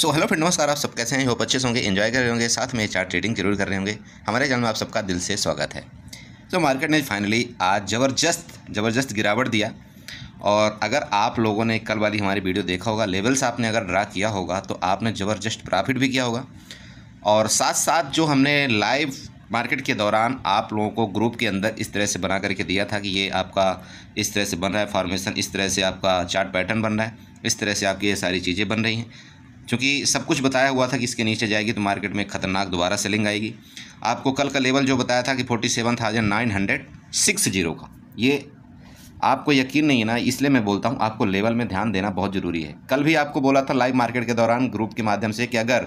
so hello friend नमस्कार आप सब कैसे हैं होप अच्छे होंगे एंजॉय कर रहे होंगे साथ में चार्ट ट्रेडिंग जरूर कर रहे होंगे हमारे चैनल में आप सबका दिल से स्वागत है तो मार्केट ने फाइनली आज ज़बरदस्त ज़बरदस्त गिरावट दिया और अगर आप लोगों ने कल वाली हमारी वीडियो देखा होगा लेवल्स आपने अगर ड्रा किया होगा तो आपने ज़बरदस्त प्रॉफिट भी किया होगा और साथ साथ जो हमने लाइव मार्केट के दौरान आप लोगों को ग्रुप के अंदर इस तरह से बना करके दिया था कि ये आपका इस तरह से बन रहा है फॉर्मेशन इस तरह से आपका चार्ट पैटर्न बन रहा है इस तरह से आपकी ये सारी चीज़ें बन रही हैं क्योंकि सब कुछ बताया हुआ था कि इसके नीचे जाएगी तो मार्केट में खतरनाक दोबारा सेलिंग आएगी आपको कल का लेवल जो बताया था कि forty seven thousand nine hundred six zero का ये आपको यकीन नहीं है ना इसलिए मैं बोलता हूँ आपको लेवल में ध्यान देना बहुत ज़रूरी है कल भी आपको बोला था लाइव मार्केट के दौरान ग्रुप के माध्यम से कि अगर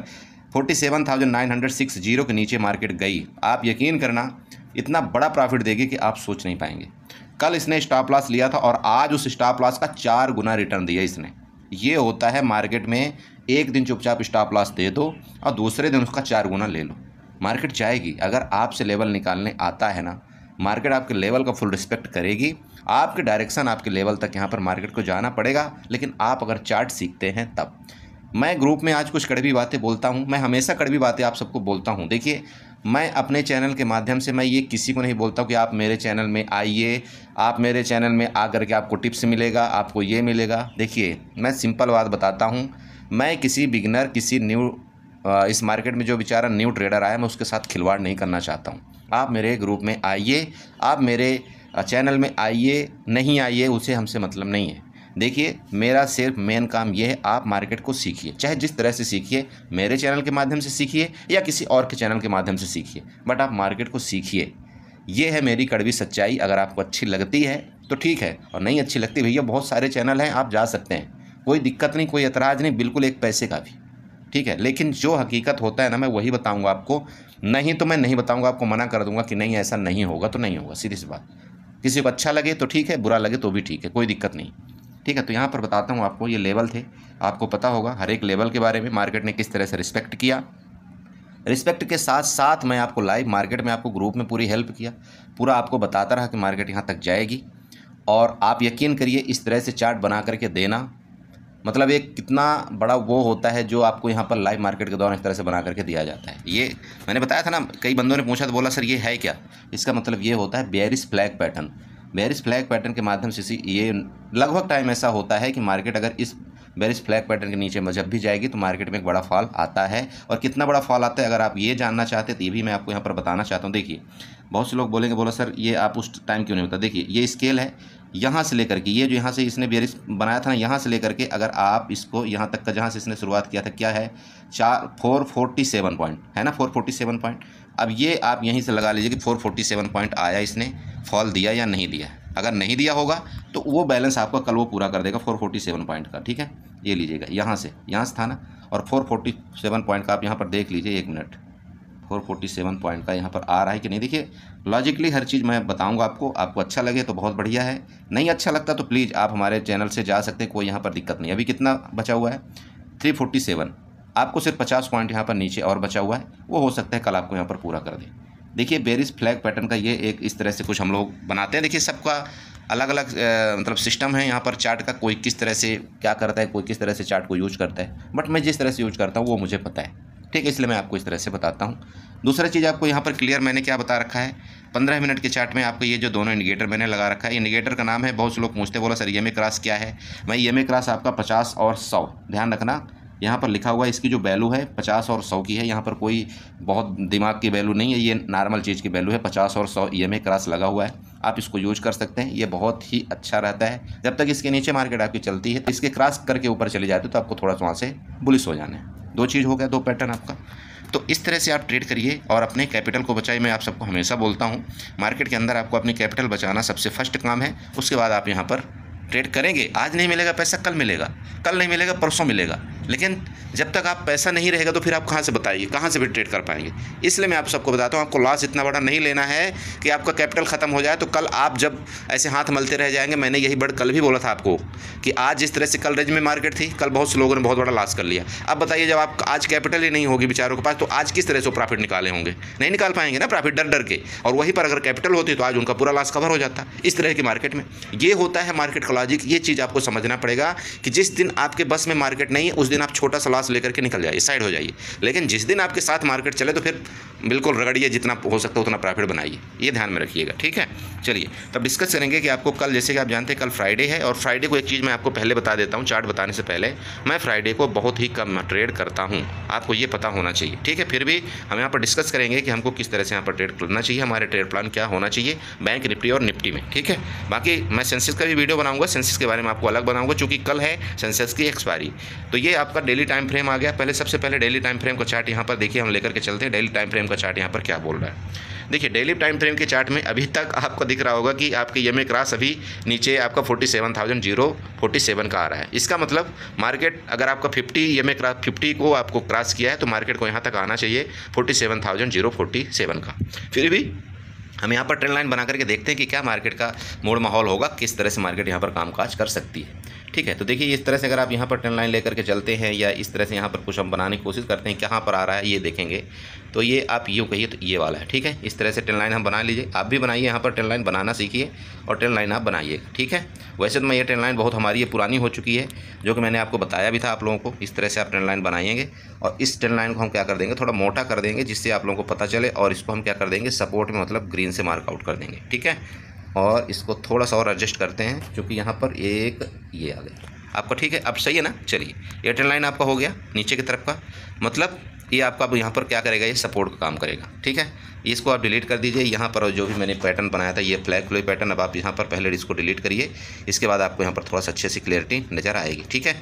forty seven thousand nine hundred six zero के नीचे मार्केट गई आप यकीन करना इतना बड़ा प्रॉफिट देगी कि आप सोच नहीं पाएंगे कल इसने स्टॉप लॉस लिया था और आज उस स्टॉप लॉस का चार गुना रिटर्न दिया इसने ये होता है मार्केट में एक दिन चुपचाप स्टॉप लॉस दे दो और दूसरे दिन उसका चार गुना ले लो मार्केट जाएगी अगर आपसे लेवल निकालने आता है ना मार्केट आपके लेवल का फुल रिस्पेक्ट करेगी आपके डायरेक्शन आपके लेवल तक यहाँ पर मार्केट को जाना पड़ेगा लेकिन आप अगर चार्ट सीखते हैं तब मैं ग्रुप में आज कुछ कड़वी बातें बोलता हूँ मैं हमेशा कड़वी बातें आप सबको बोलता हूँ देखिए मैं अपने चैनल के माध्यम से मैं ये किसी को नहीं बोलता कि आप मेरे चैनल में आइए आप मेरे चैनल में आ करके आपको टिप्स मिलेगा आपको ये मिलेगा देखिए मैं सिंपल बात बताता हूँ मैं किसी बिगनर किसी न्यू इस मार्केट में जो बेचारा न्यू ट्रेडर आया मैं उसके साथ खिलवाड़ नहीं करना चाहता हूँ आप मेरे ग्रुप में आइए आप मेरे चैनल में आइए नहीं आइए उसे हमसे मतलब नहीं है देखिए मेरा सिर्फ मेन काम यह है आप मार्केट को सीखिए चाहे जिस तरह से सीखिए मेरे चैनल के माध्यम से सीखिए या किसी और के चैनल के माध्यम से सीखिए बट आप मार्केट को सीखिए ये है मेरी कड़वी सच्चाई अगर आपको अच्छी लगती है तो ठीक है और नहीं अच्छी लगती भैया बहुत सारे चैनल हैं आप जा सकते हैं कोई दिक्कत नहीं कोई एतराज़ नहीं बिल्कुल एक पैसे का भी ठीक है लेकिन जो हकीकत होता है ना मैं वही बताऊंगा आपको नहीं तो मैं नहीं बताऊंगा आपको मना कर दूंगा कि नहीं ऐसा नहीं होगा तो नहीं होगा सीधी सी बात किसी को अच्छा लगे तो ठीक है बुरा लगे तो भी ठीक है कोई दिक्कत नहीं ठीक है तो यहाँ पर बताता हूँ आपको ये लेवल थे आपको पता होगा हर एक लेवल के बारे में मार्केट ने किस तरह से रिस्पेक्ट किया रिस्पेक्ट के साथ साथ मैं आपको लाइव मार्केट में आपको ग्रुप में पूरी हेल्प किया पूरा आपको बताता रहा कि मार्केट यहाँ तक जाएगी और आप यकीन करिए इस तरह से चार्ट बना करके देना मतलब एक कितना बड़ा वो होता है जो आपको यहाँ पर लाइव मार्केट के दौरान इस तरह से बना करके दिया जाता है ये मैंने बताया था ना कई बंदों ने पूछा तो बोला सर ये है क्या इसका मतलब ये होता है bearish flag pattern bearish flag pattern के माध्यम से ये लगभग टाइम ऐसा होता है कि मार्केट अगर इस बेरिस फ्लैग पैटर्न के नीचे जब भी जाएगी तो मार्केट में एक बड़ा फॉल आता है और कितना बड़ा फॉल आता है अगर आप ये जानना चाहते तो ये भी मैं आपको यहाँ पर बताना चाहता हूँ देखिए बहुत से लोग बोलेंगे बोला सर ये आप उस टाइम क्यों नहीं होता देखिए ये स्केल है यहाँ से लेकर के ये जो यहाँ से इसने बेरिस बनाया था ना यहाँ से लेकर के अगर आप इसको यहाँ तक का जहाँ से इसने शुरुआत किया था क्या है चार फोर फोर्टी सेवन पॉइंट है ना फोर फोर्टी सेवन पॉइंट अब ये आप यहीं से लगा लीजिए कि फोर फोर्टी सेवन पॉइंट आया इसने फॉल दिया या नहीं दिया अगर नहीं दिया होगा तो वो बैलेंस आपका कल वो पूरा कर देगा फोर फोर्टी सेवन पॉइंट का ठीक है ये लीजिएगा यहाँ से यहाँ से था ना और फोर फोर्टी सेवन पॉइंट का आप यहाँ पर देख लीजिए एक minute four forty seven point का यहाँ पर आ रहा है कि नहीं देखिए लॉजिकली हर चीज़ मैं बताऊँगा आपको आपको अच्छा लगे तो बहुत बढ़िया है नहीं अच्छा लगता तो प्लीज़ आप हमारे चैनल से जा सकते हैं कोई यहाँ पर दिक्कत नहीं अभी कितना बचा हुआ है थ्री फोर्टी सेवन आपको सिर्फ पचास पॉइंट यहाँ पर नीचे और बचा हुआ है वो हो सकता है कल आपको यहाँ पर पूरा कर दें देखिए बेरिस फ्लैग पैटर्न का ये एक इस तरह से कुछ हम लोग बनाते हैं देखिए सबका अलग अलग मतलब सिस्टम है यहाँ पर चार्ट का कोई किस तरह से क्या करता है कोई किस तरह से चार्ट को यूज करता है बट मैं जिस तरह से यूज करता हूँ वो मुझे पता है ठीक है इसलिए मैं आपको इस तरह से बताता हूँ दूसरा चीज़ आपको यहाँ पर क्लियर मैंने क्या बता रखा है पंद्रह मिनट के चार्ट में आपको ये जो दोनों इंडिकेटर मैंने लगा रखा है इंडिकेटर का नाम है बहुत से लोग पूछते बोला सर ये क्रॉस क्या है मैं ये क्रॉस आपका पचास और सौ ध्यान रखना यहाँ पर लिखा हुआ है इसकी जो वैल्यू है पचास और सौ की है यहाँ पर कोई बहुत दिमाग की वैल्यू नहीं है ये नॉर्मल चीज़ की वैल्यू है पचास और सौ ई एम क्रॉस लगा हुआ है आप इसको यूज कर सकते हैं ये बहुत ही अच्छा रहता है जब तक इसके नीचे मार्केट आपकी चलती है तो इसके क्रॉस करके ऊपर चले जाते हो तो आपको थोड़ा सा वहाँ से बुलिस हो जाना है दो चीज़ हो गया दो पैटर्न आपका तो इस तरह से आप ट्रेड करिए और अपने कैपिटल को बचाइए मैं आप सबको हमेशा बोलता हूँ मार्केट के अंदर आपको अपनी कैपिटल बचाना सबसे फर्स्ट काम है उसके बाद आप यहाँ पर ट्रेड करेंगे आज नहीं मिलेगा पैसा कल मिलेगा कल नहीं मिलेगा परसों मिलेगा लेकिन जब तक आप पैसा नहीं रहेगा तो फिर आप कहाँ से बताइए कहाँ से भी ट्रेड कर पाएंगे इसलिए मैं आप सबको बताता हूँ आपको लॉस इतना बड़ा नहीं लेना है कि आपका कैपिटल ख़त्म हो जाए तो कल आप जब ऐसे हाथ मलते रह जाएंगे मैंने यही बड़ कल भी बोला था आपको कि आज जिस तरह से कल रेंज में मार्केट थी कल बहुत से लोगों ने बहुत बड़ा लॉस कर लिया अब बताइए जब आप आज कैपिटल ही नहीं होगी बेचारों के पास तो आज किस तरह से प्रॉफिट निकाले होंगे नहीं निकाल पाएंगे ना प्रॉफिट डर डर के और वहीं पर अगर कैपिटल होती तो आज उनका पूरा लॉस कवर हो जाता इस तरह की मार्केट में ये होता है मार्केट का लॉजिक ये चीज़ आपको समझना पड़ेगा कि जिस दिन आपके बस में मार्केट नहीं उस दिन दिन आप छोटा सा लॉस लेकर के निकल जाइए साइड हो जाइए लेकिन जिस दिन आपके साथ मार्केट चले तो फिर बिल्कुल रगड़िए जितना हो सकता है उतना प्रॉफिट बनाइए ये ध्यान में रखिएगा ठीक है चलिए तब डिस्कस करेंगे कि आपको कल जैसे कि आप जानते हैं कल फ्राइडे है और फ्राइडे को एक चीज़ मैं आपको पहले बता देता हूँ चार्ट बताने से पहले मैं फ्राइडे को बहुत ही कम ट्रेड करता हूँ आपको ये पता होना चाहिए ठीक है फिर भी हम यहाँ पर डिस्कस करेंगे कि हमको किस तरह से यहाँ पर ट्रेड करना चाहिए हमारे ट्रेड प्लान क्या होना चाहिए बैंक निफ्टी और निफ्टी में ठीक है बाकी मैं सेंसेस का भी वीडियो बनाऊंगा सेंसेस के बारे में आपको अलग बनाऊंगा चूँकि कल है सेंसेस की एक्सपायरी तो ये आप आपका डेली टाइम फ्रेम आ गया पहले सबसे पहले डेली टाइम फ्रेम का चार्ट यहाँ पर देखिए हम लेकर के चलते हैं डेली टाइम फ्रेम का चार्ट यहाँ पर क्या बोल रहा है देखिए डेली टाइम फ्रेम के चार्ट में अभी तक आपको दिख रहा होगा कि आपके यमे क्रॉस अभी नीचे आपका forty seven thousand zero forty seven का आ रहा है इसका मतलब मार्केट अगर आपका फिफ्टी यमे क्रास फिफ्टी को आपको क्रॉस किया है तो मार्केट को यहाँ तक आना चाहिए forty seven thousand zero forty seven का फिर भी हम यहाँ पर ट्रेंड लाइन बना करके देखते हैं कि क्या मार्केट का मूड माहौल होगा किस तरह से मार्केट यहाँ पर कामकाज कर सकती है ठीक है तो देखिए इस तरह से अगर आप यहाँ पर टर्न लाइन लेकर के चलते हैं या इस तरह से यहाँ पर कुछ हम बनाने की कोशिश करते हैं कहाँ पर आ रहा है ये देखेंगे तो ये आप यूँ कहिए तो ये वाला है ठीक है इस तरह से टेन लाइन हम बना लीजिए आप भी बनाइए यहाँ पर टेन लाइन बनाना सीखिए और टेन लाइन आप बनाइए ठीक है वैसे तो मैं ये टेन लाइन बहुत हमारी ये पुरानी हो चुकी है जो कि मैंने आपको बताया भी था आप लोगों को इस तरह से आप टेन लाइन बनाएंगे और इस टेन लाइन को हम क्या कर देंगे थोड़ा मोटा कर देंगे जिससे आप लोगों को पता चले और इसको हम क्या कर देंगे सपोर्ट में मतलब ग्रीन से मार्कआउट कर देंगे ठीक है और इसको थोड़ा सा और एडजस्ट करते हैं क्योंकि यहाँ पर एक ये आ गया आपका ठीक है अब सही है ना चलिए एयरटेल लाइन आपका हो गया नीचे की तरफ का मतलब ये आपका अब यहाँ पर क्या करेगा ये सपोर्ट का काम करेगा ठीक है इसको आप डिलीट कर दीजिए यहाँ पर जो भी मैंने पैटर्न बनाया था ये फ्लैग फ्लो पैटर्न अब आप यहाँ पर पहले इसको डिलीट करिए इसके बाद आपको यहाँ पर थोड़ा सा अच्छे से क्लियरिटी नज़र आएगी ठीक है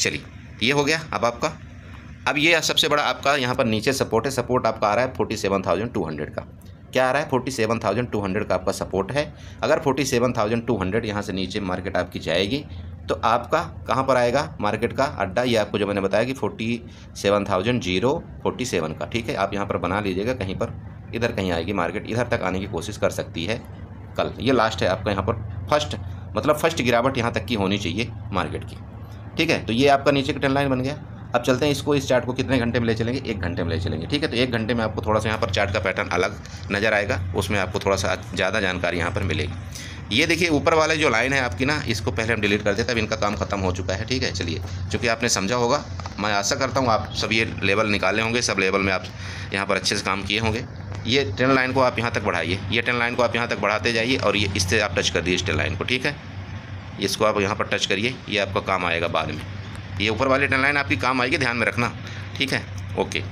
चलिए ये हो गया अब आपका अब ये सबसे बड़ा आपका यहाँ पर नीचे सपोर्ट है सपोर्ट आपका आ रहा है forty seven thousand two hundred का क्या आ रहा है forty seven thousand two hundred का आपका सपोर्ट है अगर forty seven thousand two hundred यहाँ से नीचे मार्केट आपकी जाएगी तो आपका कहाँ पर आएगा मार्केट का अड्डा ये आपको जो मैंने बताया कि forty seven thousand zero forty seven का ठीक है आप यहाँ पर बना लीजिएगा कहीं पर इधर कहीं आएगी मार्केट इधर तक आने की कोशिश कर सकती है कल ये लास्ट है आपका यहाँ पर फर्स्ट मतलब फर्स्ट गिरावट यहाँ तक की होनी चाहिए मार्केट की ठीक है तो ये आपका नीचे का टेन लाइन बन गया अब चलते हैं इसको इस चार्ट को कितने घंटे में ले चलेंगे एक घंटे में ले चलेंगे ठीक है तो एक घंटे में आपको थोड़ा सा यहाँ पर चार्ट का पैटर्न अलग नज़र आएगा उसमें आपको थोड़ा सा ज़्यादा जानकारी यहाँ पर मिलेगी ये देखिए ऊपर वाले जो लाइन है आपकी ना इसको पहले हम डिलीट कर देते हैं अब इनका काम खत्म हो चुका है ठीक है चलिए चूँकि आपने समझा होगा मैं आशा करता हूँ आप सब ये लेवल निकाले होंगे सब लेवल में आप यहाँ पर अच्छे से काम किए होंगे ये ट्रेन लाइन को आप यहाँ तक बढ़ाइए ये ट्रेन लाइन को आप यहाँ तक बढ़ाते जाइए और ये इससे आप टच कर दिए इस ट्रेन लाइन को ठीक है इसको आप यहाँ पर टच करिए ये आपका काम आएगा बाद में ये ऊपर वाली टन लाइन आपकी काम आएगी ध्यान में रखना ठीक है ओके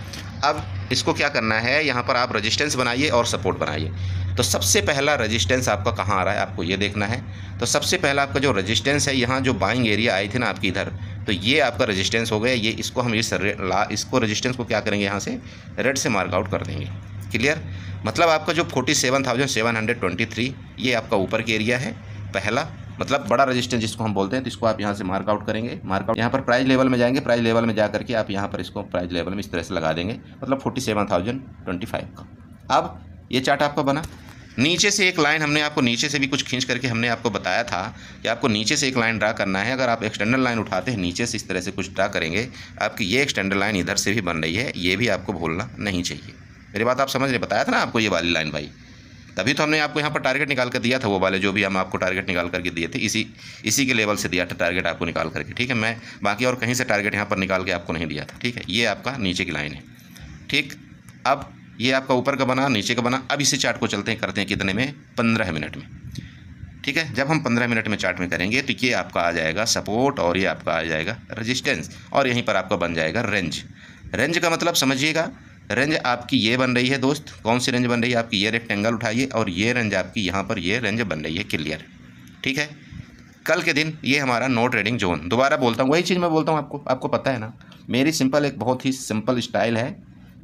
अब इसको क्या करना है यहाँ पर आप रजिस्टेंस बनाइए और सपोर्ट बनाइए तो सबसे पहला रजिस्टेंस आपका कहाँ आ रहा है आपको ये देखना है तो सबसे पहला आपका जो रजिस्टेंस है यहाँ जो बाइंग एरिया आई थी ना आपकी इधर तो ये आपका रजिस्टेंस हो गया ये इसको हम इस ला इसको रजिस्टेंस को क्या करेंगे यहाँ से रेड से मार्क आउट कर देंगे क्लियर मतलब आपका जो forty seven thousand seven hundred twenty three ये आपका ऊपर की एरिया है पहला मतलब बड़ा रजिस्टेंस जिसको हम बोलते हैं तो इसको आप यहाँ से मार्कआउट करेंगे मार्कआउट यहाँ पर प्राइस लेवल में जाएंगे प्राइस लेवल में जाकर के आप यहाँ पर इसको प्राइस लेवल में इस तरह से लगा देंगे मतलब forty seven thousand twenty five का अब ये चार्ट आपका बना नीचे से एक लाइन हमने आपको नीचे से भी कुछ खींच करके हमने आपको बताया था कि आपको नीचे से एक लाइन ड्रा करना है अगर आप एक्सटेंडर लाइन उठाते हैं नीचे से इस तरह से कुछ ड्रा करेंगे आपकी ये एक्सटेंडर लाइन इधर से भी बन रही है ये भी आपको भूलना नहीं चाहिए मेरी बात आप समझ रहे बताया था ना आपको ये वाली लाइन भाई तभी तो हमने आपको यहाँ पर टारगेट निकाल कर दिया था वो वाले जो भी हम आपको टारगेट निकाल करके दिए थे इसी इसी के लेवल से दिया था टारगेट आपको निकाल करके ठीक है मैं बाकी और कहीं से टारगेट यहाँ पर निकाल के आपको नहीं दिया था ठीक है ये आपका नीचे की लाइन है ठीक अब ये आपका ऊपर का बना नीचे का बना अब इसी चार्ट को चलते हैं करते हैं कितने में पंद्रह मिनट में ठीक है जब हम पंद्रह मिनट में चार्ट में करेंगे तो ये आपका आ जाएगा सपोर्ट और ये आपका आ जाएगा रजिस्टेंस और यहीं पर आपका बन जाएगा रेंज रेंज का मतलब समझिएगा रेंज आपकी ये बन रही है दोस्त कौन सी रेंज बन रही है आपकी ये रेक्टेंगल उठाइए और ये रेंज आपकी यहाँ पर ये रेंज बन रही है क्लियर ठीक है कल के दिन ये हमारा नो ट्रेडिंग जोन दोबारा बोलता हूँ वही चीज़ मैं बोलता हूँ आपको आपको पता है ना मेरी सिंपल एक बहुत ही सिंपल स्टाइल है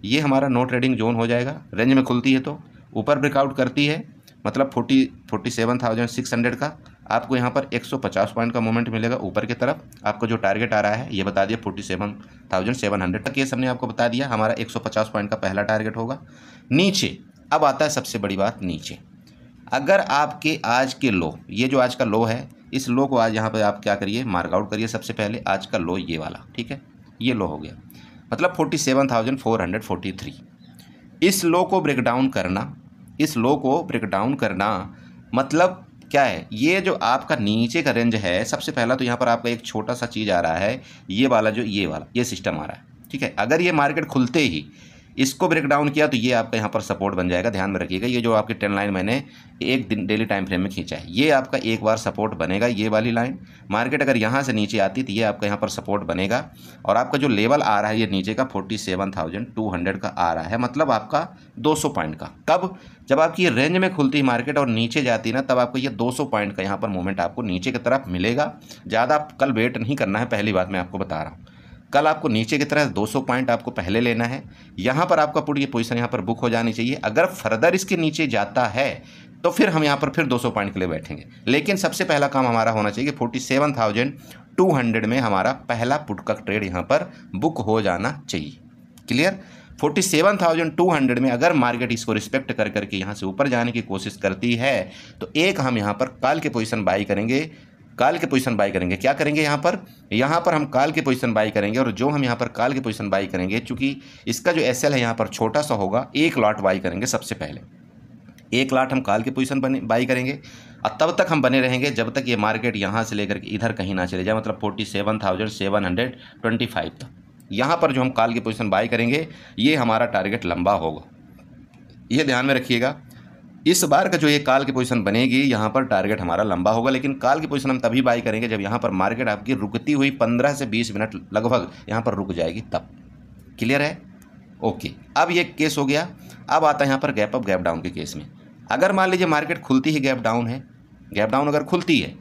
ये हमारा नो ट्रेडिंग जोन हो जाएगा रेंज में खुलती है तो ऊपर ब्रेकआउट करती है मतलब forty forty seven thousand six hundred का आपको यहाँ पर 150 पॉइंट का मूवमेंट मिलेगा ऊपर की तरफ आपको जो टारगेट आ रहा है ये बता दिया forty seven thousand seven hundred तक ये सबने आपको बता दिया हमारा 150 पॉइंट का पहला टारगेट होगा नीचे अब आता है सबसे बड़ी बात नीचे अगर आपके आज के लो ये जो आज का लो है इस लो को आज यहाँ पर आप क्या करिए मार्कआउट करिए सबसे पहले आज का लो ये वाला ठीक है ये लो हो गया मतलब forty seven thousand four hundred forty three इस लो को ब्रेक डाउन करना इस लो को ब्रेक डाउन करना मतलब क्या है ये जो आपका नीचे का रेंज है सबसे पहला तो यहाँ पर आपका एक छोटा सा चीज़ आ रहा है ये वाला जो ये वाला ये सिस्टम आ रहा है ठीक है अगर ये मार्केट खुलते ही इसको ब्रेक डाउन किया तो ये आपका यहाँ पर सपोर्ट बन जाएगा ध्यान में रखिएगा ये जो आपकी टेन लाइन मैंने एक दिन डेली टाइम फ्रेम में खींचा है ये आपका एक बार सपोर्ट बनेगा ये वाली लाइन मार्केट अगर यहाँ से नीचे आती तो ये आपका यहाँ पर सपोर्ट बनेगा और आपका जो लेवल आ रहा है ये नीचे का forty seven thousand two hundred का आ रहा है मतलब आपका दो सौ पॉइंट का कब जब आपकी ये रेंज में खुलती है मार्केट और नीचे जाती ना तब आपको ये दो सौ पॉइंट का यहाँ पर मूवमेंट आपको नीचे की तरफ मिलेगा ज़्यादा कल वेट नहीं करना है पहली बात मैं आपको बता रहा हूँ कल आपको नीचे की तरह 200 पॉइंट आपको पहले लेना है यहाँ पर आपका पूरी ये पोजीशन यहाँ पर बुक हो जानी चाहिए अगर फर्दर इसके नीचे जाता है तो फिर हम यहाँ पर फिर 200 पॉइंट के लिए बैठेंगे लेकिन सबसे पहला काम हमारा होना चाहिए forty seven thousand two hundred में हमारा पहला पुट का ट्रेड यहाँ पर बुक हो जाना चाहिए clear forty seven thousand two hundred में अगर मार्केट इसको रिस्पेक्ट कर करके यहाँ से ऊपर जाने की कोशिश करती है तो एक हम यहाँ पर कल के पोजीशन बाई करेंगे काल के पोजीशन बाई करेंगे क्या करेंगे यहाँ पर यहाँ पर हम काल के पोजीशन बाई करेंगे और जो हम यहाँ पर काल के पोजीशन बाई करेंगे चूँकि इसका जो एस है यहाँ पर छोटा सा होगा एक लॉट बाई करेंगे सबसे पहले एक लॉट हम काल की पोजीशन बने बाई करेंगे और तब तक हम बने रहेंगे जब तक ये मार्केट यहाँ से लेकर के इधर कहीं ना चले जाए मतलब forty seven thousand seven hundred twenty five तक यहाँ पर जो हम काल की पोजीशन बाई करेंगे ये हमारा टारगेट लंबा होगा ये ध्यान में रखिएगा इस बार का जो ये काल की पोजीशन बनेगी यहाँ पर टारगेट हमारा लंबा होगा लेकिन काल की पोजीशन हम तभी बाई करेंगे जब यहाँ पर मार्केट आपकी रुकती हुई पंद्रह से बीस मिनट लगभग यहाँ पर रुक जाएगी तब क्लियर है ओके अब ये केस हो गया अब आता है यहाँ पर गैप अप गैप डाउन के केस में अगर मान लीजिए मार्केट खुलती ही गैप डाउन है गैप डाउन अगर खुलती है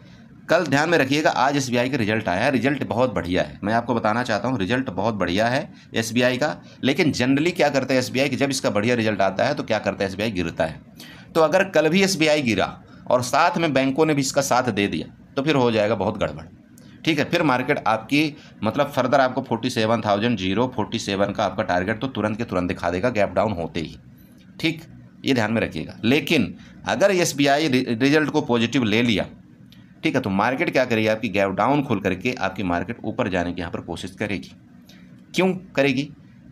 कल ध्यान में रखिएगा आज एस का रिजल्ट आया है रिजल्ट बहुत बढ़िया है मैं आपको बताना चाहता हूँ रिजल्ट बहुत बढ़िया है एस का लेकिन जनरली क्या करता है एस कि जब इसका बढ़िया रिजल्ट आता है तो क्या करता है एस गिरता है तो अगर कल भी एस गिरा और साथ में बैंकों ने भी इसका साथ दे दिया तो फिर हो जाएगा बहुत गड़बड़ ठीक है फिर मार्केट आपकी मतलब फर्दर आपको forty seven thousand zero forty seven का आपका टारगेट तो तुरंत के तुरंत दिखा देगा गैप डाउन होते ही ठीक ये ध्यान में रखिएगा लेकिन अगर एस रिजल्ट को पॉजिटिव ले लिया ठीक है तो मार्केट क्या करेगी आपकी गैप डाउन खोल करके आपकी मार्केट ऊपर जाने की यहाँ पर कोशिश करेगी क्यों करेगी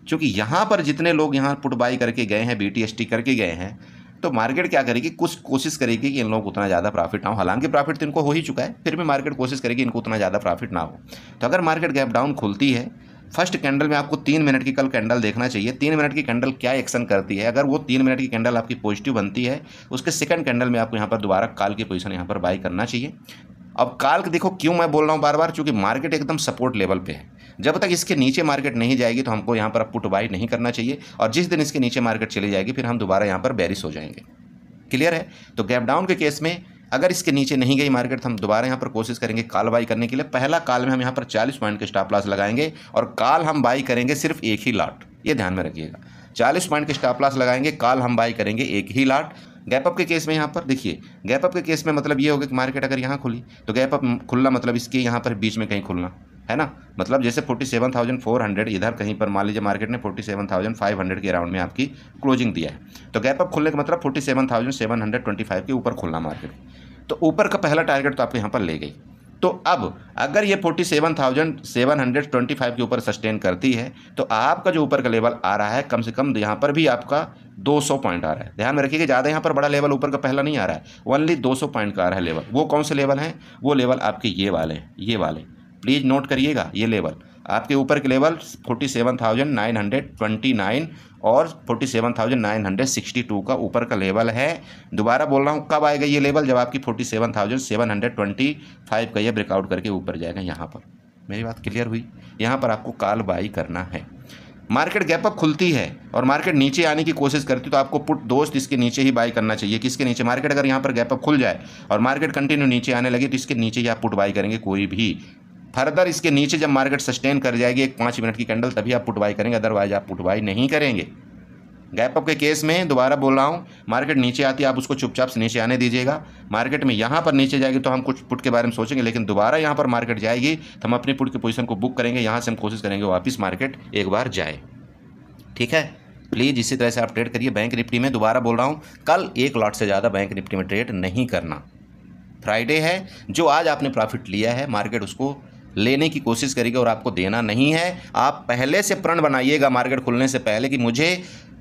क्योंकि यहाँ पर जितने लोग यहाँ पुट बाई करके गए हैं बी करके गए हैं तो मार्केट क्या करेगी कुछ कोशिश करेगी कि इन लोगों को उतना ज़्यादा प्रॉफिट ना हो हालांकि प्रॉफिट तो इनको हो ही चुका है फिर भी मार्केट कोशिश करेगी इनको उतना ज़्यादा प्रॉफिट ना हो तो अगर मार्केट गैप डाउन खुलती है फर्स्ट कैंडल में आपको तीन मिनट की कल कैंडल देखना चाहिए तीन मिनट की कैंडल क्या एक्शन करती है अगर वो तीन मिनट की कैंडल आपकी पॉजिटिव बनती है उसके सेकंड कैंडल में आपको यहाँ पर दोबारा कॉल की पोजीशन यहाँ पर बाई करना चाहिए अब काल देखो क्यों मैं बोल रहा हूँ बार बार क्योंकि मार्केट एकदम सपोर्ट लेवल पर है जब तक इसके नीचे मार्केट नहीं जाएगी तो हमको यहाँ पर अब पुट बाई नहीं करना चाहिए और जिस दिन इसके नीचे मार्केट चली जाएगी फिर हम दोबारा यहाँ पर बैरिस हो जाएंगे क्लियर है तो गैप डाउन के केस में अगर इसके नीचे नहीं गई मार्केट तो हम दोबारा यहाँ पर कोशिश करेंगे काल बाई करने के लिए पहला काल में हम यहाँ पर 40 पॉइंट के स्टॉप लॉस लगाएंगे और काल हम बाई करेंगे सिर्फ एक ही लाट ये ध्यान में रखिएगा 40 पॉइंट के स्टॉप लॉस लगाएंगे काल हम बाई करेंगे एक ही लाट गैपअप के केस में यहाँ पर देखिए गैपअप के केस में मतलब ये होगा कि मार्केट अगर यहाँ खुली तो गैपअप खुलना मतलब इसके यहाँ पर बीच में कहीं खुलना है ना मतलब जैसे forty seven thousand four hundred इधर कहीं पर मान लीजिए मार्केट ने forty seven thousand five hundred के अराउंड में आपकी क्लोजिंग दिया है तो गैप अप खुलने का मतलब forty seven thousand seven hundred twenty five के ऊपर खुलना मार्केट तो ऊपर का पहला टारगेट तो आपको यहाँ पर ले गई तो अब अगर ये forty seven thousand seven hundred twenty five के ऊपर सस्टेन करती है तो आपका जो ऊपर का लेवल आ रहा है कम से कम यहाँ पर भी आपका दो सौ पॉइंट आ रहा है ध्यान में रखिएगा ज़्यादा यहाँ पर बड़ा लेवल ऊपर का पहला नहीं आ रहा है ओनली दो सौ पॉइंट का आ रहा है लेवल वो कौन से लेवल हैं वो लेवल आपके ये वाले हैं ये वाले प्लीज़ नोट करिएगा ये लेवल आपके ऊपर के लेवल 47,929 और 47,962 का ऊपर का लेवल है दोबारा बोल रहा हूँ कब आएगा ये लेवल जब आपकी 47,725 का ये ब्रेकआउट करके ऊपर जाएगा यहाँ पर मेरी बात क्लियर हुई यहाँ पर आपको काल बाई करना है मार्केट गैप अप खुलती है और मार्केट नीचे आने की कोशिश करती है तो आपको पुट दोस्त इसके नीचे ही बाई करना चाहिए किसके नीचे मार्केट अगर यहाँ पर गैप अप खुल जाए और मार्केट कंटिन्यू नीचे आने लगे तो इसके नीचे ही आप पुट बाई करेंगे कोई भी फर्दर इसके नीचे जब मार्केट सस्टेन कर जाएगी एक पाँच मिनट की कैंडल तभी आप पुटवाई करेंगे अदरवाइज आप पुटवाई नहीं करेंगे गैपअप के केस में दोबारा बोल रहा हूँ मार्केट नीचे आती है आप उसको चुपचाप से नीचे आने दीजिएगा मार्केट में यहाँ पर नीचे जाएगी तो हम कुछ पुट के बारे में सोचेंगे लेकिन दोबारा यहाँ पर मार्केट जाएगी तो हम अपनी पुट की पोजीशन को बुक करेंगे यहाँ से हम कोशिश करेंगे वापस मार्केट एक बार जाए ठीक है प्लीज़ इसी तरह से आप ट्रेड करिए बैंक निफ्टी में दोबारा बोल रहा हूँ कल एक लॉट से ज़्यादा बैंक निफ्टी में ट्रेड नहीं करना फ्राइडे है जो आज आपने प्रॉफिट लिया है मार्केट उसको लेने की कोशिश करेगी और आपको देना नहीं है आप पहले से प्रण बनाइएगा मार्केट खुलने से पहले कि मुझे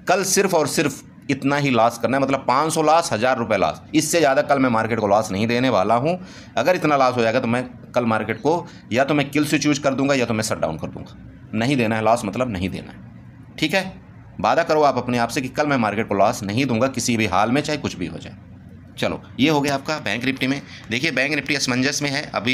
कल सिर्फ और सिर्फ इतना ही लॉस करना है मतलब 500 लॉस हज़ार रुपये लॉस इससे ज़्यादा कल मैं मार्केट को लॉस नहीं देने वाला हूँ अगर इतना लॉस हो जाएगा तो मैं कल मार्केट को या तो मैं किल से चूज कर दूंगा या तो मैं शट डाउन कर दूंगा नहीं देना है लॉस मतलब नहीं देना है ठीक है वादा करो आप अपने आप से कि कल मैं मार्केट को लॉस नहीं दूंगा किसी भी हाल में चाहे कुछ भी हो जाए चलो ये हो गया आपका बैंक निफ्टी में देखिए बैंक निफ्टी असमंजस में है अभी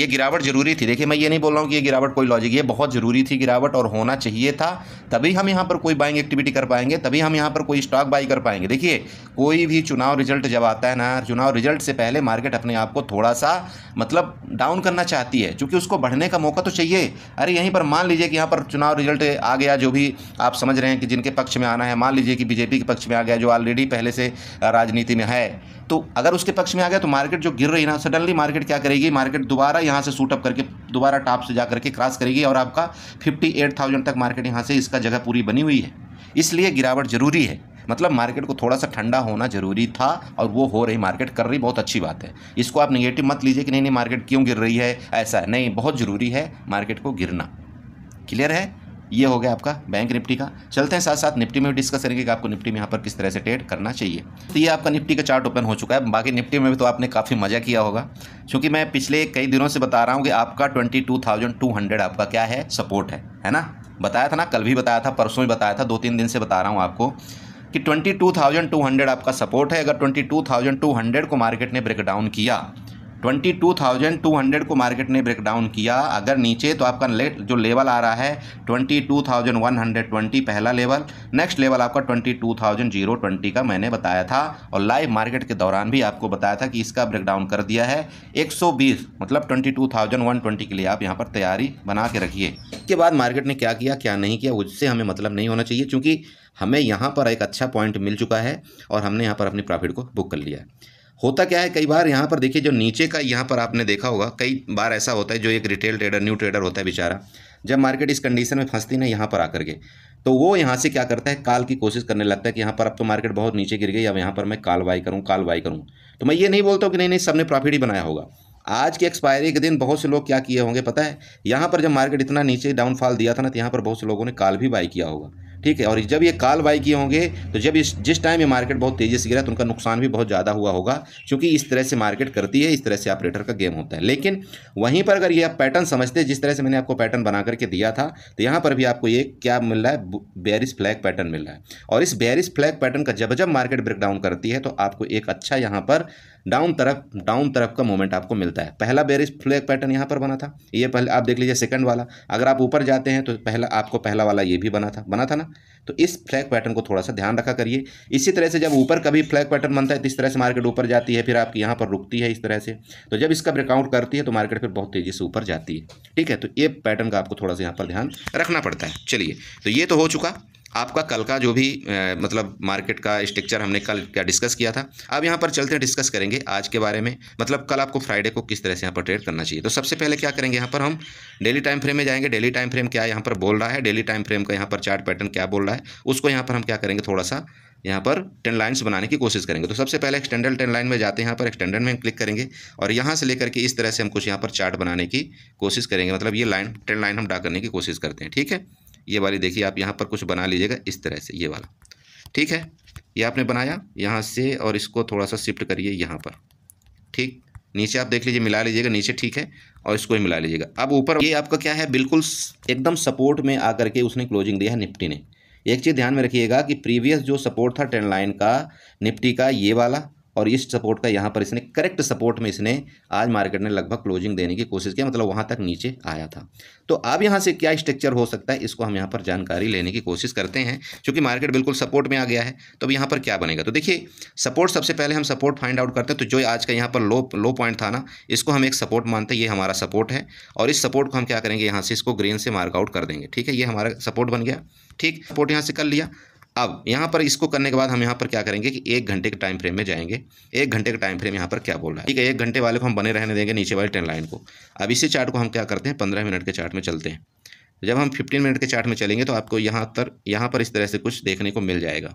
ये गिरावट जरूरी थी देखिए मैं ये नहीं बोल रहा हूँ कि ये गिरावट कोई लॉजिक ये बहुत ज़रूरी थी गिरावट और होना चाहिए था तभी हम यहाँ पर कोई बाइंग एक्टिविटी कर पाएंगे तभी हम यहाँ पर कोई स्टॉक बाई कर पाएंगे देखिए कोई भी चुनाव रिजल्ट जब आता है ना चुनाव रिजल्ट से पहले मार्केट अपने आप को थोड़ा सा मतलब डाउन करना चाहती है क्योंकि उसको बढ़ने का मौका तो चाहिए अरे यहीं पर मान लीजिए कि यहाँ पर चुनाव रिजल्ट आ गया जो भी आप समझ रहे हैं कि जिनके पक्ष में आना है मान लीजिए कि बीजेपी के पक्ष में आ गया जो ऑलरेडी पहले से राजनीति में है तो अगर उसके पक्ष में आ गया तो मार्केट जो गिर रही है ना सडनली मार्केट क्या करेगी मार्केट दोबारा यहाँ से सूटअप करके दोबारा टॉप से जा करके क्रॉस करेगी और आपका फिफ्टी एट थाउजेंड तक मार्केट यहाँ से इसका जगह पूरी बनी हुई है इसलिए गिरावट ज़रूरी है मतलब मार्केट को थोड़ा सा ठंडा होना जरूरी था और वो हो रही मार्केट कर रही बहुत अच्छी बात है इसको आप निगेटिव मत लीजिए कि नहीं नहीं मार्केट क्यों गिर रही है ऐसा नहीं बहुत ज़रूरी है मार्केट को गिरना क्लियर है ये हो गया आपका बैंक निफ्टी का चलते हैं साथ साथ निफ्टी में भी डिस्कस करेंगे कि आपको निफ्टी में यहाँ पर किस तरह से ट्रेड करना चाहिए तो ये आपका निफ्टी का चार्ट ओपन हो चुका है बाकी निफ्टी में भी तो आपने काफ़ी मज़ा किया होगा क्योंकि मैं पिछले कई दिनों से बता रहा हूँ कि आपका twenty two thousand two hundred आपका क्या है सपोर्ट है है ना बताया था ना कल भी बताया था परसों भी बताया था दो तीन दिन से बता रहा हूँ आपको कि ट्वेंटी आपका सपोर्ट है अगर ट्वेंटी को मार्केट ने ब्रेक डाउन किया twenty two thousand two hundred को मार्केट ने ब्रेक डाउन किया अगर नीचे तो आपका लेट जो लेवल आ रहा है twenty two thousand one hundred twenty पहला लेवल नेक्स्ट लेवल आपका twenty two thousand zero twenty का मैंने बताया था और लाइव मार्केट के दौरान भी आपको बताया था कि इसका ब्रेक डाउन कर दिया है एक सौ बीस मतलब twenty two thousand one twenty के लिए आप यहाँ पर तैयारी बना के रखिए इसके बाद मार्केट ने क्या किया क्या नहीं किया उससे हमें मतलब नहीं होना चाहिए चूँकि हमें यहाँ पर एक अच्छा पॉइंट मिल चुका है और हमने यहाँ पर अपनी प्रॉफिट को बुक कर लिया है होता क्या है कई बार यहाँ पर देखिए जो नीचे का यहाँ पर आपने देखा होगा कई बार ऐसा होता है जो एक रिटेल ट्रेडर न्यू ट्रेडर होता है बेचारा जब मार्केट इस कंडीशन में फंसती ना यहाँ पर आकर के तो वो यहाँ से क्या करता है काल की कोशिश करने लगता है कि यहाँ पर अब तो मार्केट बहुत नीचे गिर गई अब यहाँ पर मैं काल बाई करूँ काल बाई करूँ तो मैं ये नहीं बोलता हूँ कि नहीं नहीं सबने प्रॉफिट ही बनाया होगा आज की एक्सपायरी के दिन बहुत से लोग क्या किए होंगे पता है यहाँ पर जब मार्केट इतना नीचे डाउनफॉल दिया था ना तो यहाँ पर बहुत से लोगों ने काल भी बाई किया होगा ठीक है और जब ये काल बाई किए होंगे तो जब इस जिस टाइम ये मार्केट बहुत तेज़ी से गिरा तो उनका नुकसान भी बहुत ज़्यादा हुआ होगा क्योंकि इस तरह से मार्केट करती है इस तरह से ऑपरेटर का गेम होता है लेकिन वहीं पर अगर ये आप पैटर्न समझते जिस तरह से मैंने आपको पैटर्न बना करके दिया था तो यहाँ पर भी आपको ये क्या मिल रहा है बैरिस फ्लैग पैटर्न मिल रहा है और इस बैरिस फ्लैग पैटर्न का जब जब मार्केट ब्रेकडाउन करती है तो आपको एक अच्छा यहाँ पर डाउन तरफ डाउन तरफ का मोमेंट आपको मिलता है पहला बेरिस फ्लैग पैटर्न यहाँ पर बना था ये पहले आप देख लीजिए सेकंड वाला अगर आप ऊपर जाते हैं तो पहला आपको पहला वाला ये भी बना था बना था ना तो इस फ्लैग पैटर्न को थोड़ा सा ध्यान रखा करिए इसी तरह से जब ऊपर कभी फ्लैग पैटर्न बनता है तो इस तरह से मार्केट ऊपर जाती है फिर आपकी यहाँ पर रुकती है इस तरह से तो जब इसका ब्रेकआउट करती है तो मार्केट फिर बहुत तेज़ी से ऊपर जाती है ठीक है तो ये पैटर्न का आपको थोड़ा सा यहाँ पर ध्यान रखना पड़ता है चलिए तो ये तो हो चुका आपका कल का जो भी आ, मतलब मार्केट का स्ट्रक्चर हमने कल क्या डिस्कस किया था अब यहाँ पर चलते हैं डिस्कस करेंगे आज के बारे में मतलब कल आपको फ्राइडे को किस तरह से यहाँ पर ट्रेड करना चाहिए तो सबसे पहले क्या करेंगे यहाँ पर हम डेली टाइम फ्रेम में जाएंगे डेली टाइम फ्रेम क्या यहाँ पर बोल रहा है डेली टाइम फ्रेम का यहाँ पर चार्ट पैटर्न क्या बोल रहा है उसको यहाँ पर हम क्या करेंगे थोड़ा सा यहाँ पर टेन लाइन्स बनाने की कोशिश करेंगे तो सबसे पहले एक्सटेंडल टेन लाइन में जाते हैं यहाँ पर एक्सटेंडल में क्लिक करेंगे और यहाँ से लेकर के इस तरह से हम कुछ यहाँ पर चार्ट बनाने की कोशिश करेंगे मतलब ये लाइन टेन लाइन हम डा करने की कोशिश करते हैं ठीक है ये वाली देखिए आप यहाँ पर कुछ बना लीजिएगा इस तरह से ये वाला ठीक है ये आपने बनाया यहाँ से और इसको थोड़ा सा शिफ्ट करिए यहाँ पर ठीक नीचे आप देख लीजिए मिला लीजिएगा नीचे ठीक है और इसको ही मिला लीजिएगा अब ऊपर ये आपका क्या है बिल्कुल एकदम सपोर्ट में आकर के उसने क्लोजिंग दिया है निफ्टी ने एक चीज़ ध्यान में रखिएगा कि प्रीवियस जो सपोर्ट था ट्रेंड लाइन का निफ्टी का ये वाला और इस सपोर्ट का यहाँ पर इसने करेक्ट सपोर्ट में इसने आज मार्केट ने लगभग क्लोजिंग देने की कोशिश की मतलब वहाँ तक नीचे आया था तो अब यहाँ से क्या स्ट्रक्चर हो सकता है इसको हम यहाँ पर जानकारी लेने की कोशिश करते हैं क्योंकि मार्केट बिल्कुल सपोर्ट में आ गया है तो अब यहाँ पर क्या बनेगा तो देखिए सपोर्ट सबसे पहले हम सपोर्ट फाइंड आउट करते हैं तो जो आज का यहाँ पर लो लो पॉइंट था ना इसको हम एक सपोर्ट मानते हैं ये हमारा सपोर्ट है और इस सपोर्ट को हम क्या करेंगे यहाँ से इसको ग्रीन से मार्कआउट कर देंगे ठीक है ये हमारा सपोर्ट बन गया ठीक सपोर्ट यहाँ से कर लिया अब यहाँ पर इसको करने के बाद हम यहाँ पर क्या करेंगे कि एक घंटे के टाइम फ्रेम में जाएंगे एक घंटे का टाइम फ्रेम यहाँ पर क्या बोल रहा है ठीक है एक घंटे वाले को हम बने रहने देंगे नीचे वाले ट्रेन लाइन को अब इसी चार्ट को हम क्या करते हैं पंद्रह मिनट के चार्ट में चलते हैं जब हम फिफ्टीन मिनट के चार्ट में चलेंगे तो आपको यहाँ तर यहाँ पर इस तरह से कुछ देखने को मिल जाएगा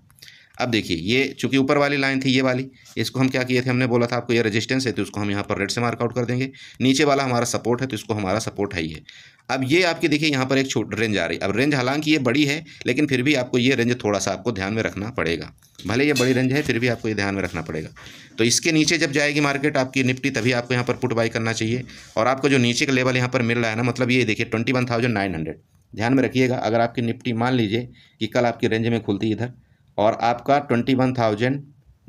अब देखिए ये चूंकि ऊपर वाली लाइन थी ये वाली इसको हम क्या किए थे हमने बोला था आपको ये रेजिस्टेंस है तो उसको हम यहाँ पर रेड से मार्कआउट कर देंगे नीचे वाला हमारा सपोर्ट है तो इसको हमारा सपोर्ट है ही है अब ये आपकी देखिए यहाँ पर एक छोट रेंज आ रही है अब रेंज हालांकि ये बड़ी है लेकिन फिर भी आपको ये रेंज थोड़ा सा आपको ध्यान में रखना पड़ेगा भले ये बड़ी रेंज है फिर भी आपको ये ध्यान में रखना पड़ेगा तो इसके नीचे जब जाएगी मार्केट आपकी निफ्टी तभी आपको यहाँ पर पुट बाई करना चाहिए और आपको जो नीचे का लेवल यहाँ पर मिल रहा है ना मतलब ये देखिए twenty one thousand nine hundred ध्यान में रखिएगा अगर आपकी निफ्टी मान लीजिए कि कल आपकी रेंज में खुलती इधर और आपका twenty one thousand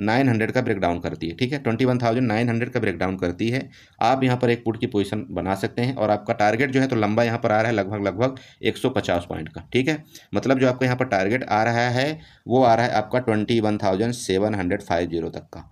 nine hundred का ब्रेकडाउन करती है ठीक है twenty one thousand nine hundred का ब्रेकडाउन करती है आप यहाँ पर एक पुट की पोजीशन बना सकते हैं और आपका टारगेट जो है तो लंबा यहाँ पर आ रहा है लगभग लगभग एक सौ पचास पॉइंट का ठीक है मतलब जो आपका यहाँ पर टारगेट आ रहा है वो आ रहा है आपका twenty one thousand seven hundred five zero तक का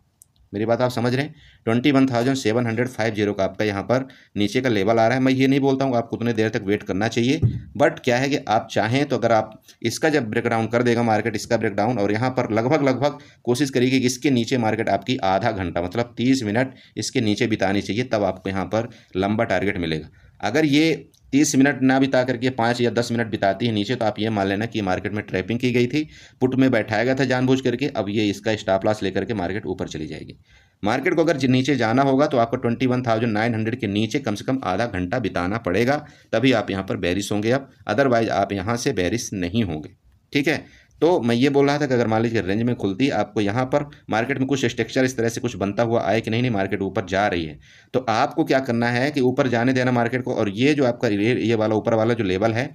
मेरी बात आप समझ रहे हैं twenty one thousand seven hundred five zero का आपका यहाँ पर नीचे का लेवल आ रहा है मैं ये नहीं बोलता हूँ आपको उतने देर तक वेट करना चाहिए बट क्या है कि आप चाहें तो अगर आप इसका जब ब्रेकडाउन कर देगा मार्केट इसका ब्रेकडाउन और यहाँ पर लगभग लगभग कोशिश करिए कि इसके नीचे मार्केट आपकी आधा घंटा मतलब तीस मिनट इसके नीचे बितानी चाहिए तब आपको यहाँ पर लंबा टारगेट मिलेगा अगर ये तीस मिनट ना बिता करके पाँच या दस मिनट बिताती है नीचे तो आप ये मान लेना कि मार्केट में ट्रैपिंग की गई थी पुट में बैठाया गया था जानबूझ करके अब ये इसका स्टॉप लॉस लेकर के मार्केट ऊपर चली जाएगी मार्केट को अगर नीचे जाना होगा तो आपको twenty one thousand nine hundred के नीचे कम से कम आधा घंटा बिताना पड़ेगा तभी आप यहाँ पर बैरिस होंगे अब अदरवाइज आप यहाँ से बैरिस नहीं होंगे ठीक है तो मैं ये बोल रहा था कि अगर मान लीजिए रेंज में खुलती आपको यहाँ पर मार्केट में कुछ स्ट्रक्चर इस तरह से कुछ बनता हुआ आए कि नहीं नहीं मार्केट ऊपर जा रही है तो आपको क्या करना है कि ऊपर जाने देना मार्केट को और ये जो आपका ये वाला ऊपर वाला जो लेवल है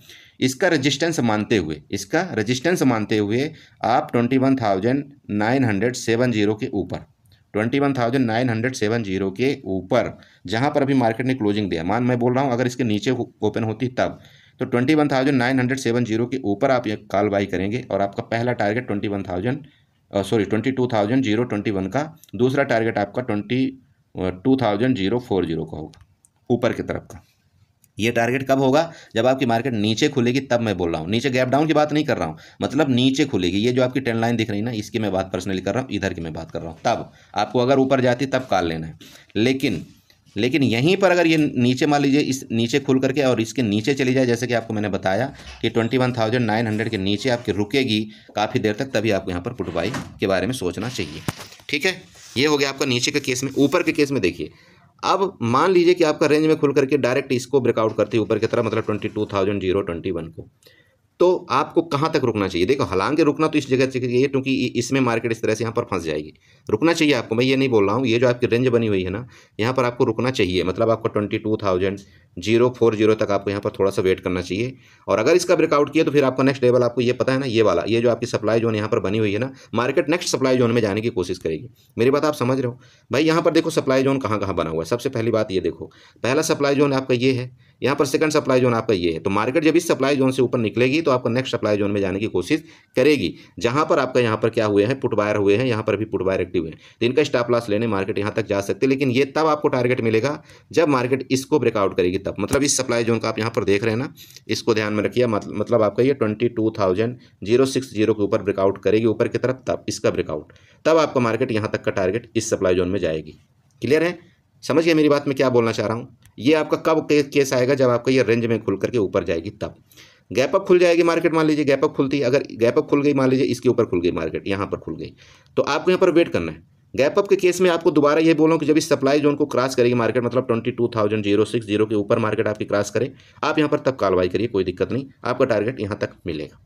इसका रजिस्टेंस मानते हुए इसका रजिस्टेंस मानते हुए आप twenty one thousand nine hundred seven zero के ऊपर twenty one thousand nine hundred seven zero के ऊपर जहाँ पर अभी मार्केट ने क्लोजिंग दिया मान मैं बोल रहा हूँ अगर इसके नीचे ओपन होती तब तो twenty one thousand nine hundred seven zero के ऊपर आप ये कॉल बाई करेंगे और आपका पहला target twenty one thousand sorry twenty two thousand zero twenty one का दूसरा टारगेट आपका twenty two thousand zero four zero का होगा ऊपर की तरफ का ये टारगेट कब होगा जब आपकी मार्केट नीचे खुलेगी तब मैं बोल रहा हूँ नीचे गैप डाउन की बात नहीं कर रहा हूँ मतलब नीचे खुलेगी ये जो आपकी टेन लाइन दिख रही ना इसकी मैं बात पर्सनली कर रहा हूँ इधर की मैं बात कर रहा हूँ तब आपको अगर ऊपर जाती तब कॉल लेना है लेकिन लेकिन यहीं पर अगर ये नीचे मान लीजिए इस नीचे खुल करके और इसके नीचे चली जाए जैसे कि आपको मैंने बताया कि 21,900 के नीचे आपकी रुकेगी काफ़ी देर तक तभी आपको यहाँ पर पुटवाई के बारे में सोचना चाहिए ठीक है ये हो गया आपका नीचे के केस में ऊपर के केस में देखिए अब मान लीजिए कि आपका रेंज में खुल करके डायरेक्ट इसको ब्रेकआउट करती है ऊपर की तरह मतलब twenty two thousand zero twenty one को तो आपको कहाँ तक रुकना चाहिए देखो हालांकि रुकना तो इस जगह चाहिए क्योंकि इसमें मार्केट इस तरह से यहाँ पर फंस जाएगी रुकना चाहिए आपको मैं ये नहीं बोल रहा हूँ ये जो आपकी रेंज बनी हुई है ना यहाँ पर आपको रुकना चाहिए मतलब आपको twenty two thousand zero four zero तक आपको यहाँ पर थोड़ा सा वेट करना चाहिए और अगर इसका ब्रेकआउट किया तो फिर आपका नेक्स्ट लेवल आपको ये पता है ना ये वाला ये जो आपकी सप्लाई जोन यहाँ पर बनी हुई है ना मार्केट नेक्स्ट सप्लाई जोन में जाने की कोशिश करेगी मेरी बात आप समझ रहे हो भाई यहाँ पर देखो सप्लाई जोन कहाँ कहाँ बना हुआ है सबसे पहली बात ये देखो पहला सप्लाई जोन आपका ये है यहाँ पर सेकंड सप्लाई जोन आपका ये है तो मार्केट जब इस सप्लाई जोन से ऊपर निकलेगी तो आपका नेक्स्ट सप्लाई जोन में जाने की कोशिश करेगी जहाँ पर आपका यहाँ पर क्या हुए हैं पुटवायर हुए हैं यहाँ पर भी पुटवायर एक्टिव हैं तो इनका स्टॉप लॉस लेने मार्केट यहाँ तक जा सकते हैं लेकिन ये तब आपको टारगेट मिलेगा जब मार्केट इसको ब्रेकआउट करेगी तब मतलब इस सप्लाई जोन का आप यहाँ पर देख रहे हैं ना इसको ध्यान में रखिए मतलब आपका ये twenty two thousand zero six zero के ऊपर ब्रेकआउट करेगी ऊपर की तरफ तब इसका ब्रेकआउट तब आपका मार्केट यहाँ तक का टारगेट इस सप्लाई जोन में जाएगी क्लियर है समझ गया मेरी बात में क्या बोलना चाह रहा हूँ ये आपका कब केस आएगा जब आपका ये रेंज में खुल करके ऊपर जाएगी तब गैप अप खुल जाएगी मार्केट मान लीजिए गैप अप खुलती अगर गैप अप खुल गई मान लीजिए इसके ऊपर खुल गई मार्केट यहाँ पर खुल गई तो आपको यहाँ पर वेट करना है गैप अप के केस में आपको दोबारा ये बोलूँ कि जब इस सप्लाई जोन को क्रॉस करेगी मार्केट मतलब twenty two thousand zero six zero के ऊपर मार्केट आपकी क्रॉस करे आप यहाँ पर तब कार्रवाई करिए कोई दिक्कत नहीं आपका टारगेट यहाँ तक मिलेगा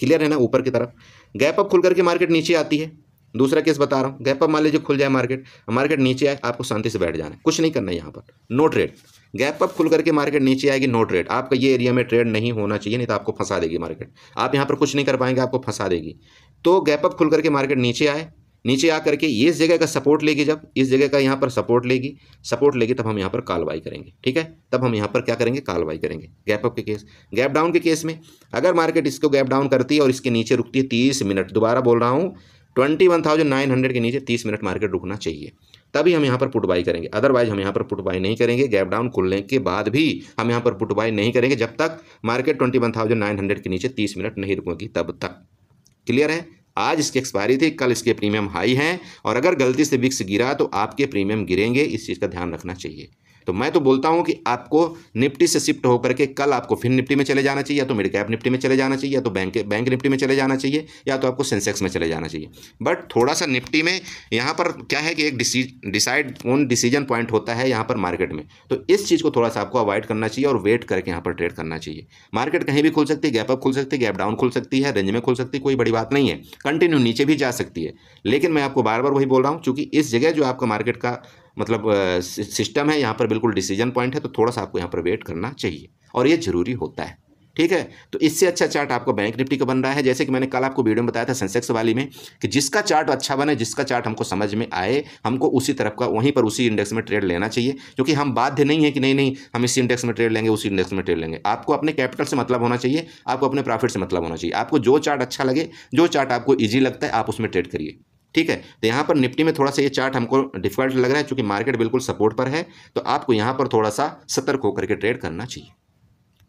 क्लियर है ना ऊपर की तरफ गैप अप खुल करके मार्केट नीचे आती है दूसरा केस बता रहा हूँ गैप अप मान लीजिए खुल जाए मार्केट मार्केट नीचे आए आपको शांति से बैठ जाना है कुछ नहीं करना है यहाँ पर नो ट्रेड गैप अप खुल करके मार्केट नीचे आएगी नो ट्रेड आपका ये एरिया में ट्रेड नहीं होना चाहिए नहीं तो आपको फंसा देगी मार्केट आप यहाँ पर कुछ नहीं कर पाएंगे आपको फंसा देगी तो गैप अप खुल करके मार्केट नीचे आए नीचे आ करके इस जगह का सपोर्ट लेगी जब इस जगह का यहाँ पर सपोर्ट लेगी सपोर्ट लेगी तब हम यहाँ पर कार्रवाई करेंगे ठीक है तब हम यहाँ पर क्या करेंगे कार्रवाई करेंगे गैप अप के केस गैप डाउन के केस में अगर मार्केट इसको गैप डाउन करती है और इसके नीचे रुकती है तीस मिनट दोबारा बोल रहा हूँ twenty one thousand nine hundred के नीचे तीस मिनट मार्केट रुकना चाहिए तभी हम यहाँ पर पुट बाई करेंगे अदरवाइज हम यहाँ पर पुट बाई नहीं करेंगे गैप डाउन खुलने के बाद भी हम यहाँ पर पुट बाई नहीं करेंगे जब तक market twenty one thousand nine hundred के नीचे तीस मिनट नहीं रुकेगी तब तक क्लियर है आज इसकी एक्सपायरी थी कल इसके प्रीमियम हाई हैं और अगर गलती से विक्स गिरा तो आपके प्रीमियम गिरेंगे इस चीज़ का ध्यान रखना चाहिए तो मैं तो बोलता हूं कि आपको निफ्टी से शिफ्ट होकर के कल आपको फिर निफ्टी में चले जाना चाहिए या तो मिड कैप निफ्टी में चले जाना चाहिए या तो बैंक बैंक निफ्टी में चले जाना चाहिए या तो आपको सेंसेक्स में चले जाना चाहिए बट थोड़ा सा निफ्टी में यहाँ पर क्या है कि एक डिसाइड ओन डिसीजन पॉइंट होता है यहाँ पर मार्केट में तो इस चीज़ को थोड़ा सा आपको अवॉइड करना चाहिए और वेट करके यहाँ पर ट्रेड करना चाहिए मार्केट कहीं भी खुल सकती है गैप अप खुल सकती है गैप डाउन खुल सकती है रेंज में खुल सकती है कोई बड़ी बात नहीं है कंटिन्यू नीचे भी जा सकती है लेकिन मैं आपको बार बार वही बोल रहा हूँ चूँकि इस जगह जो आपका मार्केट का मतलब सिस्टम है यहाँ पर बिल्कुल डिसीजन पॉइंट है तो थोड़ा सा आपको यहाँ पर वेट करना चाहिए और ये ज़रूरी होता है ठीक है तो इससे अच्छा चार्ट आपको बैंक निफ्टी का बन रहा है जैसे कि मैंने कल आपको वीडियो में बताया था सेंसेक्स वाली में कि जिसका चार्ट अच्छा बने जिसका चार्ट हमको समझ में आए हमको उसी तरफ का वहीं पर उसी इंडेक्स में ट्रेड लेना चाहिए क्योंकि हम बाध्य नहीं है कि नहीं नहीं हम इसी इंडेक्स में ट्रेड लेंगे उसी इंडेक्स में ट्रेड लेंगे आपको अपने कैपिटल से मतलब होना चाहिए आपको अपने प्रॉफिट से मतलब होना चाहिए आपको जो चार्ट अच्छा लगे जो चार्ट आपको ईजी लगता है आप उसमें ट्रेड करिए ठीक है तो यहाँ पर निफ्टी में थोड़ा सा ये चार्ट हमको डिफिकल्ट लग रहा है क्योंकि मार्केट बिल्कुल सपोर्ट पर है तो आपको यहाँ पर थोड़ा सा सतर्क होकर के ट्रेड करना चाहिए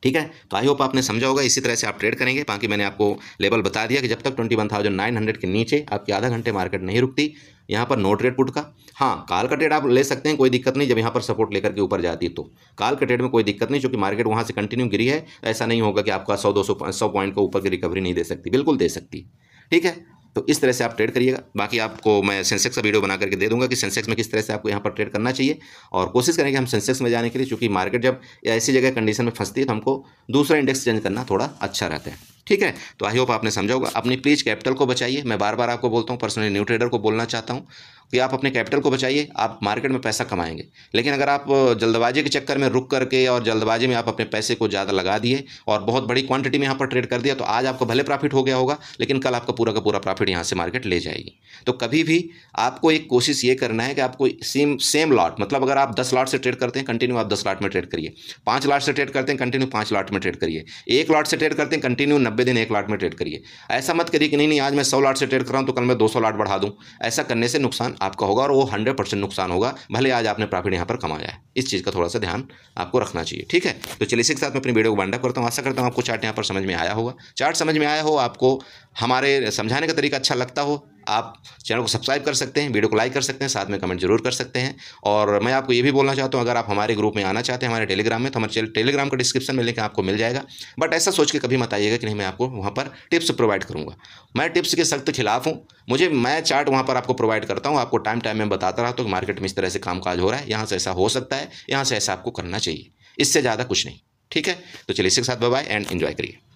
ठीक है तो आई होप आपने समझा होगा इसी तरह से आप ट्रेड करेंगे बाकी मैंने आपको लेवल बता दिया कि जब तक हंड्रेड के नीचे आपकी आधा घंटे मार्केट नहीं रुकती यहाँ पर नो ट्रेड पुट का हाँ काल का ट्रेड आप ले सकते हैं कोई दिक्कत नहीं जब यहाँ पर सपोर्ट लेकर के ऊपर जाती तो काल का ट्रेड में कोई दिक्कत नहीं क्योंकि मार्केट वहाँ से कंटिन्यू गिरी है ऐसा नहीं होगा कि आपका सौ दो सौ पॉइंट का ऊपर की रिकवरी नहीं दे सकती बिल्कुल दे सकती ठीक है तो इस तरह से आप ट्रेड करिएगा बाकी आपको मैं सेंसेक्स का वीडियो बना करके दे दूंगा कि सेंसेक्स में किस तरह से आपको यहाँ पर ट्रेड करना चाहिए और कोशिश करेंगे हम सेंसेक्स में जाने के लिए क्योंकि मार्केट जब ऐसी जगह कंडीशन में फंसती है तो हमको दूसरा इंडेक्स चेंज करना थोड़ा अच्छा रहता है ठीक है तो आई होप आपने समझा होगा अपनी प्लीज कैपिटल को बचाइए मैं बार बार आपको बोलता हूँ पर्सनली न्यू ट्रेडर को बोलना चाहता हूँ कि आप अपने कैपिटल को बचाइए आप मार्केट में पैसा कमाएंगे लेकिन अगर आप जल्दबाजी के चक्कर में रुक करके और जल्दबाजी में आप अपने पैसे को ज़्यादा लगा दिए और बहुत बड़ी क्वांटिटी में यहाँ पर ट्रेड कर दिया तो आज आपको भले प्रॉफिट हो गया होगा लेकिन कल आपका पूरा का पूरा प्रॉफिट यहाँ से मार्केट ले जाएगी तो कभी भी आपको एक कोशिश ये करना है कि आपको सेम सेम लॉट मतलब अगर आप दस लॉट से ट्रेड करते हैं कंटिन्यू आप दस लॉट में ट्रेड करिए पाँच लॉट से ट्रेड करते हैं कंटिन्यू पाँच लॉट में ट्रेड करिए एक लॉट से ट्रेड करते हैं कंटिन्यू नब्बे दिन एक लॉट में ट्रेड करिए ऐसा मत करिए कि नहीं नहीं आज मैं सौ लॉट से ट्रेड कर रहा हूँ तो कल मैं दो सौ लॉट बढ़ा दूँ ऐसा करने से नुकसान आपका होगा और वो हंड्रेड परसेंट नुकसान होगा भले आज आपने प्रॉफिट यहाँ पर कमाया है इस चीज़ का थोड़ा सा ध्यान आपको रखना चाहिए ठीक है तो चलिए इसी के साथ मैं अपनी वीडियो को बंडा करता हूँ आशा करता हूँ आपको चार्ट यहाँ पर समझ में आया होगा चार्ट समझ में आया हो आपको हमारे समझाने का तरीका अच्छा लगता हो आप चैनल को सब्सक्राइब कर सकते हैं वीडियो को लाइक कर सकते हैं साथ में कमेंट जरूर कर सकते हैं और मैं आपको ये भी बोलना चाहता हूँ अगर आप हमारे ग्रुप में आना चाहते हैं हमारे टेलीग्राम में तो हमारे टेलीग्राम का डिस्क्रिप्शन में लिंक आपको मिल जाएगा बट ऐसा सोच के कभी मत आइएगा कि नहीं मैं आपको वहाँ पर टिप्स प्रोवाइड करूँगा मैं टिप्स के सख्त खिलाफ हूँ मुझे मैं चार्ट वहाँ पर आपको प्रोवाइड करता हूँ आपको टाइम टाइम में बताता रहा तो मार्केट में इस तरह से कामकाज हो रहा है यहाँ से ऐसा हो सकता है यहाँ से ऐसा आपको करना चाहिए इससे ज़्यादा कुछ नहीं ठीक है तो चलिए इसके साथ बाय एंड इन्जॉय करिए